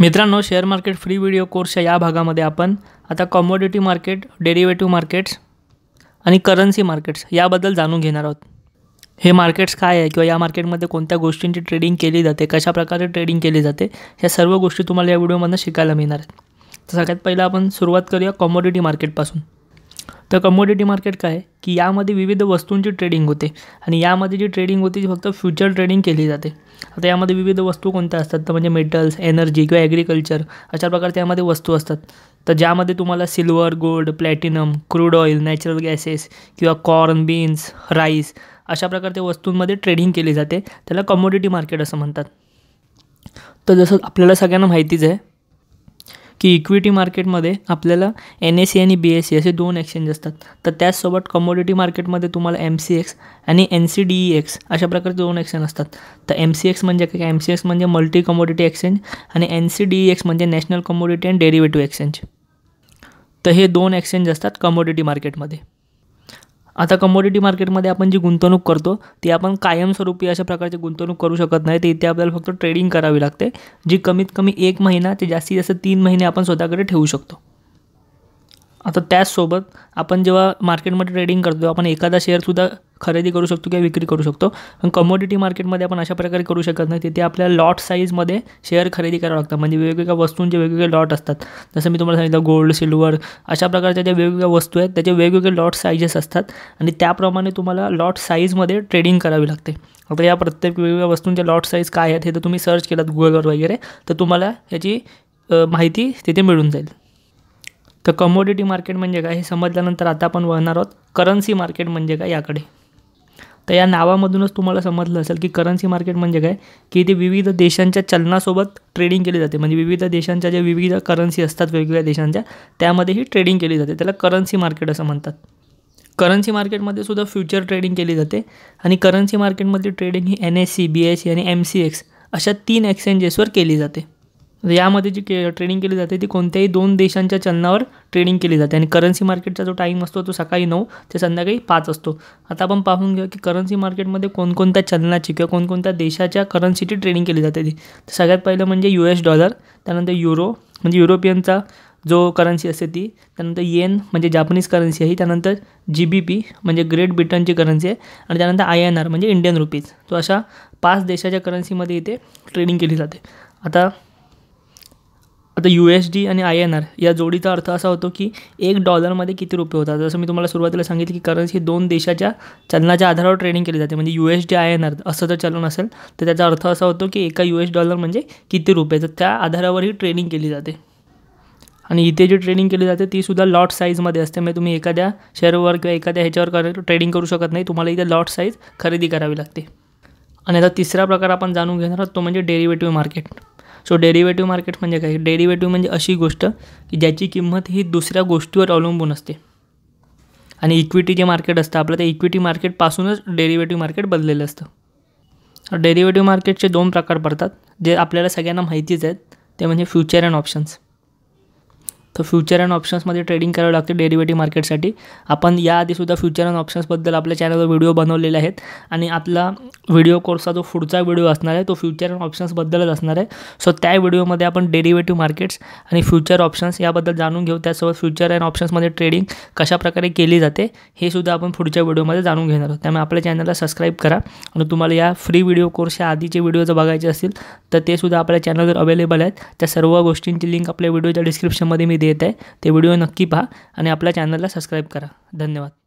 मित्रांनो share market free video कोर्सच्या या भागामध्ये आपण आता कॉमोडिटी मार्केट डेरिवेटिव्ह मार्केट्स आणि करन्सी मार्केट्स याबद्दल जाणून घेणार आहोत हे मार्केट्स काय आहे किंवा या मार्केटमध्ये कोणत्या गोष्टींची ट्रेडिंग केली जाते कशाप्रकारे ट्रेडिंग केली जाते ह्या सर्व गोष्टी तुम्हाला या व्हिडिओमधून शिकायला मिळणार आहेत तर सगळ्यात पहिलं आपण सुरुवात करूया कॉमोडिटी मार्केटपासून तर कमोडिटी मार्केट काय की यामध्ये विविध वस्तूंची ट्रेडिंग होते आणि यामध्ये जी ट्रेडिंग होती ती फक्त फ्युचर ट्रेडिंग केली जाते आता यामध्ये विविध वस्तू कोणत्या असतात तर म्हणजे मेटल्स एनर्जी किंवा ॲग्रिकल्चर अशा प्रकारच्या यामध्ये वस्तू असतात तर ज्यामध्ये तुम्हाला silver gold platinum crude oil natural gases किंवा कॉर्न बीन्स राईस अशा प्रकारच्या वस्तूंमध्ये ट्रेडिंग केली जाते त्याला कमोडिटी मार्केट असं म्हणतात तर जसं आपल्याला सगळ्यांना माहितीच आहे की इक्विटी मार्केटमध्ये आपल्याला एन एस सी आणि बी एस सी असे दोन एक्सचेंज असतात तर त्याचसोबत कमोडिटी मार्केटमध्ये तुम्हाला एम सी एक्स आणि N C D E X अशा प्रकारचे दोन एक्सचेंज असतात तर एम सी एक्स म्हणजे काय एम सी एक्स म्हणजे मल्टी कमोडिटी एक्सचेंज आणि N C D E X म्हणजे national commodity and derivative exchange तर हे दोन एक्सचेंज असतात कमोडिटी मार्केटमध्ये आता कमोडिटी मार्केटमध्ये आपण जी गुंतवणूक करतो ती आपण कायमस्वरूपी अशा प्रकारची गुंतवणूक करू शकत नाही ते इथे आपल्याला फक्त ट्रेडिंग करावी लागते जी कमीत कमी एक महिना ते जास्तीत जास्त तीन महिने आपण स्वतःकडे ठेवू शकतो आता त्याचसोबत आपण जेव्हा मार्केटमध्ये ट्रेडिंग करतो आपण एखादा शेअरसुद्धा खरेदी करू शकतो किंवा विक्री करू शकतो पण कमोडिटी मार्केटमध्ये आपण अशा प्रकारे करू शकत नाही तिथे आपल्या लॉट साईजमध्ये शेअर खरेदी करावं लागतं म्हणजे वेगवेगळ्या वस्तूंचे वेगवेगळे लॉट असतात जसं मी तुम्हाला सांगितलं गोल्ड सिल्वर अशा प्रकारच्या ज्या वेगवेगळ्या वस्तू आहेत त्याचे वेगवेगळे लॉट साईजेस असतात आणि त्याप्रमाणे तुम्हाला लॉट साईजमध्ये ट्रेडिंग करावी लागते आता या प्रत्येक वेगवेगळ्या वस्तूंचे लॉट साईज काय आहेत हे तर तुम्ही सर्च केलात गुगलवर वगैरे तर तुम्हाला याची माहिती तिथे मिळून जाईल तर कमोडिटी मार्केट म्हणजे काय हे समजल्यानंतर आता आपण वळणार आहोत करन्सी मार्केट म्हणजे काय याकडे तर या नावामधूनच तुम्हाला समजलं असेल की करन्सी मार्केट म्हणजे काय की ते विविध देशांच्या चलनासोबत ट्रेडिंग केली जाते म्हणजे विविध देशांच्या ज्या विविध करन्सी असतात वेगवेगळ्या देशांच्या त्यामध्ये ही ट्रेडिंग केली जाते त्याला करन्सी मार्केट असं म्हणतात करन्सी मार्केटमध्ये सुद्धा फ्युचर ट्रेडिंग केली जाते आणि करन्सी मार्केटमधली ट्रेडिंग ही N S C B S C आणि एम सी एक्स अशा तीन एक्सचेंजेसवर केली जाते म्हणजे यामध्ये जी के ट्रेडिंग केली जाते ती कोणत्याही दोन देशांच्या चलनावर ट्रेडिंग केली जाते आणि करन्सी मार्केटचा जो टाईम असतो तो सकाळी नऊ ते संध्याकाळी पाच असतो आता आपण पाहून घेऊ की करन्सी मार्केटमध्ये कोणकोणत्या चलनाची किंवा कोणकोणत्या देशाच्या करन्सीची ट्रेडिंग केली जाते ती सगळ्यात पहिलं म्हणजे यू एस डॉलर त्यानंतर युरो म्हणजे युरोपियनचा जो करन्सी असते ती त्यानंतर येन म्हणजे जापनीज करन्सी आहे त्यानंतर जी बी पी म्हणजे ग्रेट ब्रिटनची करन्सी आहे आणि त्यानंतर आय एन आर म्हणजे इंडियन रुपीज तो अशा पाच देशाच्या करन्सीमध्ये इथे ट्रेडिंग केली जाते आता आता यू एस डी आणि आय एन आर या जोडीचा अर्थ असा होतो की एक डॉलरमध्ये किती रुपये होतात जसं मी तुम्हाला सुरुवातीला सांगितलं की करन्सी ही दोन देशाच्या चलनाच्या आधारावर ट्रेडिंग केली जाते म्हणजे U S D I N R असं जर चलन असेल तर त्याचा अर्थ असा होतो की एका यू एस डॉलर म्हणजे किती रुपये तर त्या आधारावरही ही ट्रेडिंग केली जाते आणि इथे जी ट्रेडिंग केली जाते ती सुद्धा लॉट साईजमध्ये असते म्हणजे तुम्ही एखाद्या शेअरवर किंवा एखाद्या ह्याच्यावर कर ट्रेडिंग करू शकत नाही तुम्हाला इथे लॉट साईज खरेदी करावी लागते आणि आता तिसरा प्रकार आपण जाणून घेणार आहोत तो म्हणजे derivative market so derivative market म्हणजे काय डेरिवेटिव्ह म्हणजे अशी गोष्ट की ज्याची किंमत ही दुसऱ्या गोष्टीवर अवलंबून असते आणि इक्विटी जे मार्केट असतं आपलं ते इक्विटी मार्केटपासूनच डेरिवेटिव्ह मार्केट बदलेलं असतं डेरिवेटिव्ह मार्केटचे दोन प्रकार पडतात जे आपल्याला सगळ्यांना माहितीच आहेत ते म्हणजे फ्युचर अँड ऑप्शन्स तर फ्युचर अँड ऑप्शन्समध्ये ट्रेडिंग करावं लागते डेरिवेटिव्ह मार्केटसाठी आपण याआधीसुद्धा फ्युचर अँड ऑप्शन्सबद्दल आपल्या चॅनलवर व्हिडिओ बनवलेले आहेत आणि आपला व्हिडिओ कोर्सचा जो पुढचा व्हिडिओ असणार आहे तो फ्युचर अँड ऑप्शन्सबद्दलच असणार आहे सो त्या व्हिडिओमध्ये आपण डेरिव्हेटिव्ह मार्केट्स आणि फ्युचर ऑप्शन्स याबद्दल जाणून घेऊ त्यासोबत फ्युचर अँड ऑप्शन्समध्ये ट्रेडिंग कशाप्रकारे केली जाते हे सुद्धा आपण पुढच्या व्हिडिओमध्ये जाणून घेणार आहोत त्यामुळे आपल्या चॅनलला सबस्क्राईब करा आणि तुम्हाला या फ्री व्हिडिओ कोर्सच्या आधीचे व्हिडिओ जर बघायचे असतील तर ते सुद्धा आपल्या चॅनलवर अवेलेबल आहेत त्या सर्व गोष्टींची लिंक आपल्या व्हिडिओच्या डिस्क्रिप्शनमध्ये मी येत देत आहे ते व्हिडिओ नक्की पहा आणि आपल्या चॅनलला सबस्क्राईब करा धन्यवाद